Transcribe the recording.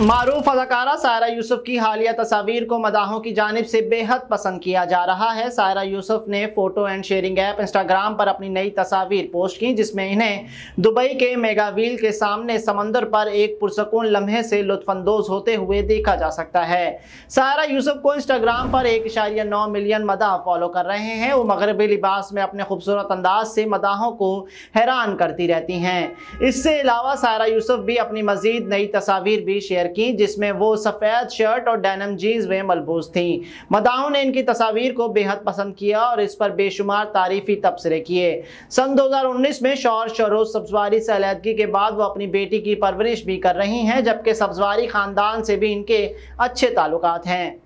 मरूफ अदाकारा सायरा यूसुफ की हालिया तस्वीर को मदाहों की जानब से बेहद पसंद किया जा रहा है सायरा यूसुफ ने photo and sharing app Instagram पर अपनी नई तस्वीर पोस्ट की जिसमें इन्हें दुबई के मेगा व्हील के सामने समंदर पर एक पुरसकून लम्हे से लुत्फानंदोज होते हुए देखा जा सकता है सायरा यूसुफ को इंस्टाग्राम पर एक इशारिया नौ मिलियन मदा फॉलो कर रहे हैं वो मगरबी लिबास में अपने खूबसूरत अंदाज से मदाहों को हैरान करती रहती हैं इससे अलावा सायरा यूसुफ भी अपनी मजीद नई तस्वीर भी शेयर शेयर की जिसमें वो सफ़ेद शर्ट और डैनम जीन्स में मलबूज थी मदाओं ने इनकी तस्वीर को बेहद पसंद किया और इस पर बेशुमार तारीफी तबसरे किए सन 2019 में शौर शरोज सब्जवारी से अलीहदगी के बाद वो अपनी बेटी की परवरिश भी कर रही हैं जबकि सब्जवारी ख़ानदान से भी इनके अच्छे ताल्लुक हैं